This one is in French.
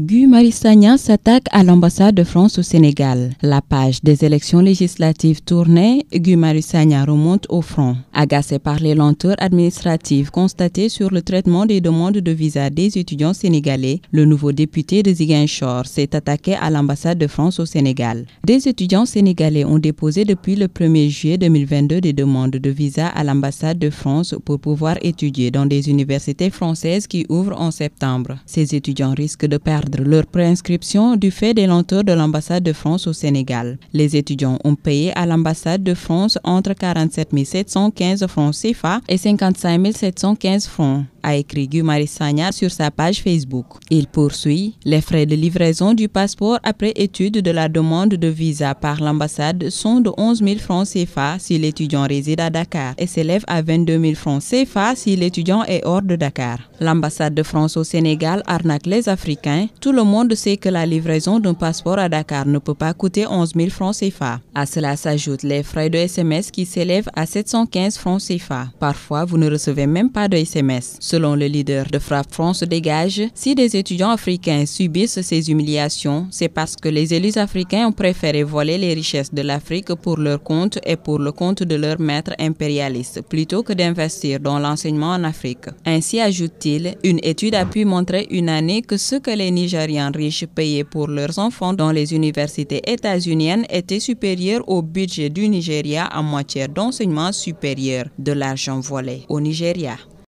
Guy Marissagna s'attaque à l'ambassade de France au Sénégal. La page des élections législatives tournait Guy Marissagna remonte au front. Agacé par les lenteurs administratives constatées sur le traitement des demandes de visa des étudiants sénégalais, le nouveau député de Ziguinchor s'est attaqué à l'ambassade de France au Sénégal. Des étudiants sénégalais ont déposé depuis le 1er juillet 2022 des demandes de visa à l'ambassade de France pour pouvoir étudier dans des universités françaises qui ouvrent en septembre. Ces étudiants risquent de perdre leur préinscription du fait des lenteurs de l'ambassade de France au Sénégal. Les étudiants ont payé à l'ambassade de France entre 47 715 francs CFA et 55 715 francs a écrit Gumaris Sanya sur sa page Facebook. Il poursuit les frais de livraison du passeport après étude de la demande de visa par l'ambassade sont de 11 000 francs CFA si l'étudiant réside à Dakar et s'élève à 22 000 francs CFA si l'étudiant est hors de Dakar. L'ambassade de France au Sénégal arnaque les Africains. Tout le monde sait que la livraison d'un passeport à Dakar ne peut pas coûter 11 000 francs CFA. À cela s'ajoutent les frais de SMS qui s'élèvent à 715 francs CFA. Parfois, vous ne recevez même pas de SMS. Selon le leader de Frappe France Dégage, si des étudiants africains subissent ces humiliations, c'est parce que les élus africains ont préféré voler les richesses de l'Afrique pour leur compte et pour le compte de leur maître impérialiste, plutôt que d'investir dans l'enseignement en Afrique. Ainsi ajoute-t-il, une étude a pu montrer une année que ce que les Nigériens riches payés pour leurs enfants dans les universités états-uniennes étaient supérieurs au budget du Nigeria en matière d'enseignement supérieur de l'argent volé au Nigeria.